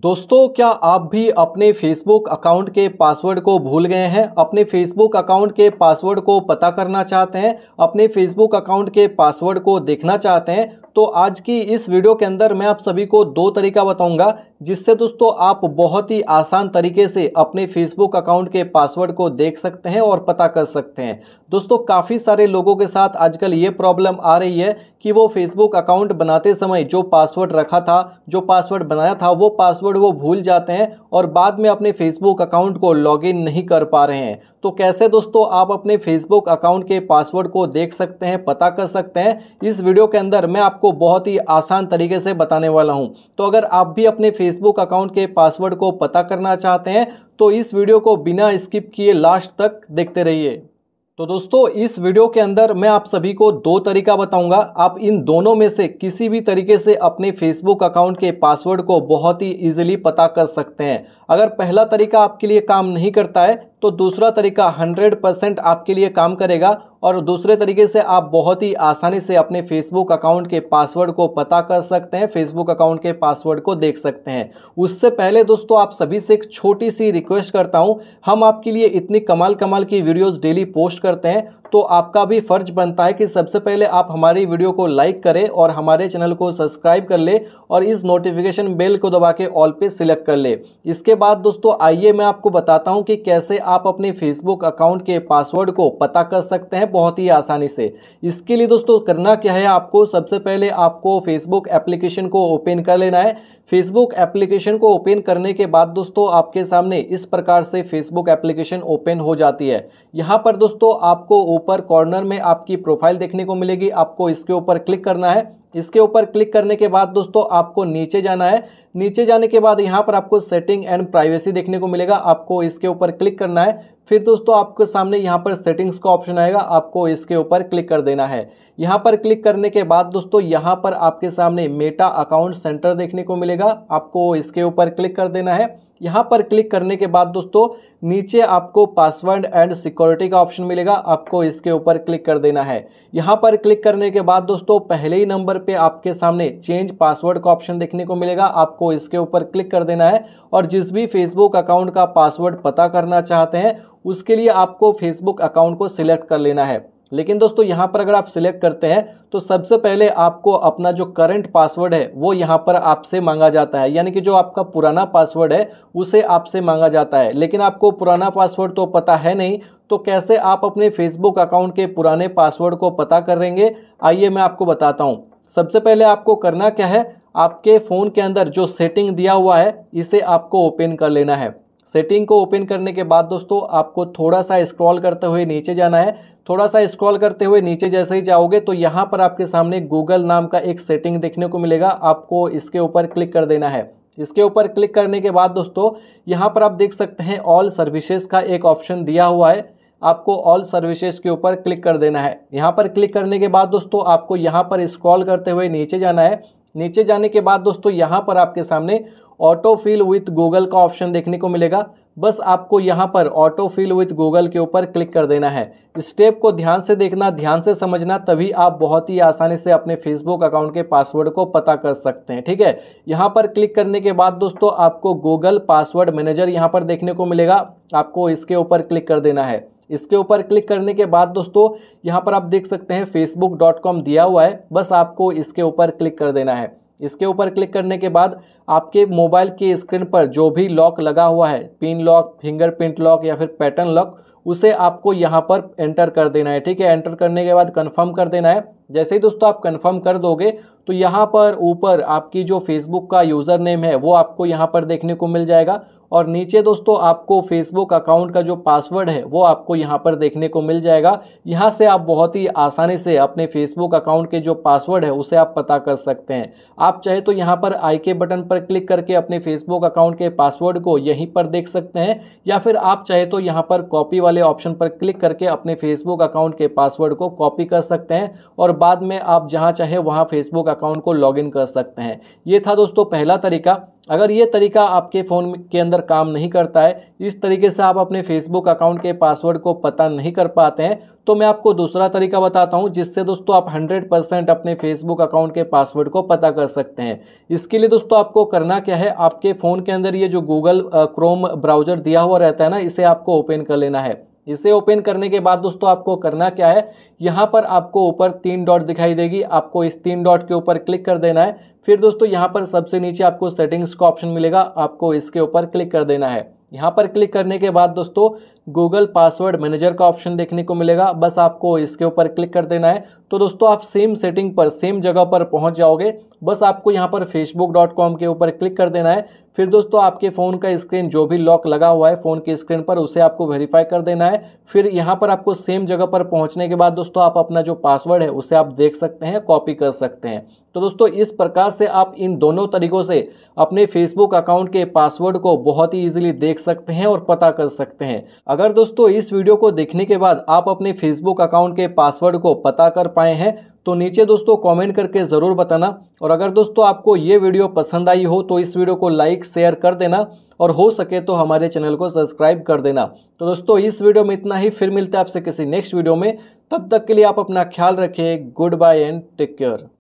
दोस्तों क्या आप भी अपने फेसबुक अकाउंट के पासवर्ड को भूल गए हैं अपने फेसबुक अकाउंट के पासवर्ड को पता करना चाहते हैं अपने फेसबुक अकाउंट के पासवर्ड को देखना चाहते हैं तो आज की इस वीडियो के अंदर मैं आप सभी को दो तरीका बताऊंगा जिससे दोस्तों आप बहुत ही आसान तरीके से अपने फेसबुक अकाउंट के पासवर्ड को देख सकते हैं और पता कर सकते हैं दोस्तों काफ़ी सारे लोगों के साथ आजकल ये प्रॉब्लम आ रही है कि वो फेसबुक अकाउंट बनाते समय जो पासवर्ड रखा था जो पासवर्ड बनाया था वो पासवर्ड वो भूल जाते हैं और बाद में अपने फेसबुक अकाउंट को लॉग नहीं कर पा रहे हैं तो कैसे दोस्तों आप अपने फेसबुक अकाउंट के पासवर्ड को देख सकते हैं पता कर सकते हैं इस वीडियो के अंदर मैं आपको बहुत ही आसान तरीके से बताने वाला हूँ तो अगर आप भी अपने फेस फेसबुक अकाउंट के पासवर्ड को पता करना चाहते हैं तो इस वीडियो को बिना स्किप किए लास्ट तक देखते रहिए तो दोस्तों इस वीडियो के अंदर मैं आप सभी को दो तरीका बताऊंगा आप इन दोनों में से किसी भी तरीके से अपने फेसबुक अकाउंट के पासवर्ड को बहुत ही इजीली पता कर सकते हैं अगर पहला तरीका आपके लिए काम नहीं करता है तो दूसरा तरीका 100 परसेंट आपके लिए काम करेगा और दूसरे तरीके से आप बहुत ही आसानी से अपने फेसबुक अकाउंट के पासवर्ड को पता कर सकते हैं फेसबुक अकाउंट के पासवर्ड को देख सकते हैं उससे पहले दोस्तों आप सभी से एक छोटी सी रिक्वेस्ट करता हूं हम आपके लिए इतनी कमाल कमाल की वीडियोस डेली पोस्ट करते हैं तो आपका भी फ़र्ज बनता है कि सबसे पहले आप हमारी वीडियो को लाइक करें और हमारे चैनल को सब्सक्राइब कर ले और इस नोटिफिकेशन बेल को दबा के ऑल पे सिलेक्ट कर ले इसके बाद दोस्तों आइए मैं आपको बताता हूँ कि कैसे आप अपने फेसबुक अकाउंट के पासवर्ड को पता कर सकते हैं बहुत ही आसानी से इसके लिए दोस्तों करना क्या है आपको सबसे पहले आपको फेसबुक एप्लीकेशन को ओपन कर लेना है फेसबुक एप्लीकेशन को ओपन करने के बाद दोस्तों आपके सामने इस प्रकार से फेसबुक एप्लीकेशन ओपन हो जाती है यहाँ पर दोस्तों आपको ऊपर कॉर्नर में आपकी प्रोफाइल देखने को मिलेगी आपको इसके ऊपर क्लिक करना है इसके ऊपर क्लिक करने के बाद दोस्तों आपको नीचे जाना है नीचे जाने के बाद यहाँ पर आपको सेटिंग एंड प्राइवेसी देखने को मिलेगा आपको इसके ऊपर क्लिक करना है फिर दोस्तों आपके सामने यहाँ पर सेटिंग्स का ऑप्शन आएगा आपको इसके ऊपर क्लिक कर देना है यहाँ पर क्लिक करने के बाद दोस्तों यहाँ पर आपके सामने मेटा अकाउंट सेंटर देखने को मिलेगा आपको इसके ऊपर क्लिक कर देना है यहाँ पर क्लिक करने के बाद दोस्तों नीचे आपको पासवर्ड एंड सिक्योरिटी का ऑप्शन मिलेगा आपको इसके ऊपर क्लिक कर देना है यहाँ पर क्लिक करने के बाद दोस्तों पहले ही नंबर पे आपके सामने चेंज पासवर्ड का ऑप्शन देखने को मिलेगा आपको इसके ऊपर क्लिक कर देना है और जिस भी फेसबुक अकाउंट का पासवर्ड पता करना चाहते हैं उसके लिए आपको फेसबुक अकाउंट को सिलेक्ट कर लेना है लेकिन दोस्तों यहाँ पर अगर आप सिलेक्ट करते हैं तो सबसे पहले आपको अपना जो करंट पासवर्ड है वो यहाँ पर आपसे मांगा जाता है यानी कि जो आपका पुराना पासवर्ड है उसे आपसे मांगा जाता है लेकिन आपको पुराना पासवर्ड तो पता है नहीं तो कैसे आप अपने फेसबुक अकाउंट के पुराने पासवर्ड को पता करेंगे आइए मैं आपको बताता हूँ सबसे पहले आपको करना क्या है आपके फ़ोन के अंदर जो सेटिंग दिया हुआ है इसे आपको ओपन कर लेना है सेटिंग को ओपन करने के बाद दोस्तों आपको थोड़ा सा स्क्रॉल करते हुए नीचे जाना है थोड़ा सा स्क्रॉल करते हुए नीचे जैसे ही जाओगे तो यहाँ पर आपके सामने गूगल नाम का एक सेटिंग देखने को मिलेगा आपको इसके ऊपर क्लिक कर देना है इसके ऊपर क्लिक करने के बाद दोस्तों यहाँ पर आप देख सकते हैं ऑल सर्विसेज का एक ऑप्शन दिया हुआ है आपको ऑल सर्विसेज के ऊपर क्लिक कर देना है यहाँ पर क्लिक करने के बाद दोस्तों आपको यहाँ पर स्क्रॉल करते हुए नीचे जाना है नीचे जाने के बाद दोस्तों यहाँ पर आपके सामने ऑटो फिल विथ गूगल का ऑप्शन देखने को मिलेगा बस आपको यहाँ पर ऑटो फिल विथ गूगल के ऊपर क्लिक कर देना है स्टेप को ध्यान से देखना ध्यान से समझना तभी आप बहुत ही आसानी से अपने फेसबुक अकाउंट के पासवर्ड को पता कर सकते हैं ठीक है यहाँ पर क्लिक करने के बाद दोस्तों आपको गूगल पासवर्ड मैनेजर यहाँ पर देखने को मिलेगा आपको इसके ऊपर क्लिक कर देना है इसके ऊपर क्लिक करने के बाद दोस्तों यहाँ पर आप देख सकते हैं फेसबुक डॉट कॉम दिया हुआ है बस आपको इसके ऊपर क्लिक कर देना है इसके ऊपर क्लिक करने के बाद आपके मोबाइल के स्क्रीन पर जो भी लॉक लगा हुआ है पिन लॉक फिंगरप्रिंट लॉक या फिर पैटर्न लॉक उसे आपको यहाँ पर एंटर कर देना है ठीक है एंटर करने के बाद कन्फर्म कर देना है जैसे ही दोस्तों आप कंफर्म कर दोगे तो यहाँ पर ऊपर आपकी जो फेसबुक का यूज़र नेम है वो आपको यहाँ पर देखने को मिल जाएगा और नीचे दोस्तों आपको फेसबुक अकाउंट का जो पासवर्ड है वो आपको यहाँ पर देखने को मिल जाएगा यहाँ से आप बहुत ही आसानी से अपने फेसबुक अकाउंट के जो पासवर्ड है उसे आप पता कर सकते हैं आप चाहे तो यहाँ पर आई के बटन पर क्लिक करके अपने फेसबुक अकाउंट के पासवर्ड को यहीं पर देख सकते हैं या फिर आप चाहे तो यहाँ पर कॉपी वाले ऑप्शन पर क्लिक करके अपने फेसबुक अकाउंट के पासवर्ड को कॉपी कर सकते हैं और बाद में आप जहाँ चाहें वहाँ फेसबुक अकाउंट को लॉगिन कर सकते हैं ये था दोस्तों पहला तरीका अगर ये तरीका आपके फ़ोन के अंदर काम नहीं करता है इस तरीके से आप अपने फेसबुक अकाउंट के पासवर्ड को पता नहीं कर पाते हैं तो मैं आपको दूसरा तरीका बताता हूँ जिससे दोस्तों आप 100 परसेंट अपने फेसबुक अकाउंट के पासवर्ड को पता कर सकते हैं इसके लिए दोस्तों आपको करना क्या है आपके फ़ोन के अंदर ये जो गूगल क्रोम ब्राउज़र दिया हुआ रहता है ना इसे आपको ओपन कर लेना है इसे ओपन करने के बाद दोस्तों आपको करना क्या है यहाँ पर आपको ऊपर तीन डॉट दिखाई देगी आपको इस तीन डॉट के ऊपर क्लिक कर देना है फिर दोस्तों यहाँ पर सबसे नीचे आपको सेटिंग्स का ऑप्शन मिलेगा आपको इसके ऊपर क्लिक कर देना है यहाँ पर क्लिक करने के बाद दोस्तों गूगल पासवर्ड मैनेजर का ऑप्शन देखने को मिलेगा बस आपको इसके ऊपर क्लिक कर देना है तो दोस्तों आप सेम सेटिंग पर सेम जगह पर पहुँच जाओगे बस आपको यहाँ पर फेसबुक के ऊपर क्लिक कर देना है फिर दोस्तों आपके फ़ोन का स्क्रीन जो भी लॉक लगा हुआ है फ़ोन की स्क्रीन पर उसे आपको वेरीफाई कर देना है फिर यहाँ पर आपको सेम जगह पर पहुँचने के बाद दोस्तों आप अपना जो पासवर्ड है उसे आप देख सकते हैं कॉपी कर सकते हैं तो दोस्तों इस प्रकार से आप इन दोनों तरीक़ों से अपने फेसबुक अकाउंट के पासवर्ड को बहुत ही इजीली देख सकते हैं और पता कर सकते हैं अगर दोस्तों इस वीडियो को देखने के बाद आप अपने फेसबुक अकाउंट के पासवर्ड को पता कर पाए हैं तो नीचे दोस्तों कमेंट करके ज़रूर बताना और अगर दोस्तों आपको ये वीडियो पसंद आई हो तो इस वीडियो को लाइक शेयर कर देना और हो सके तो हमारे चैनल को सब्सक्राइब कर देना तो दोस्तों इस वीडियो में इतना ही फिर मिलते हैं आपसे किसी नेक्स्ट वीडियो में तब तक के लिए आप अपना ख्याल रखें good bye and take care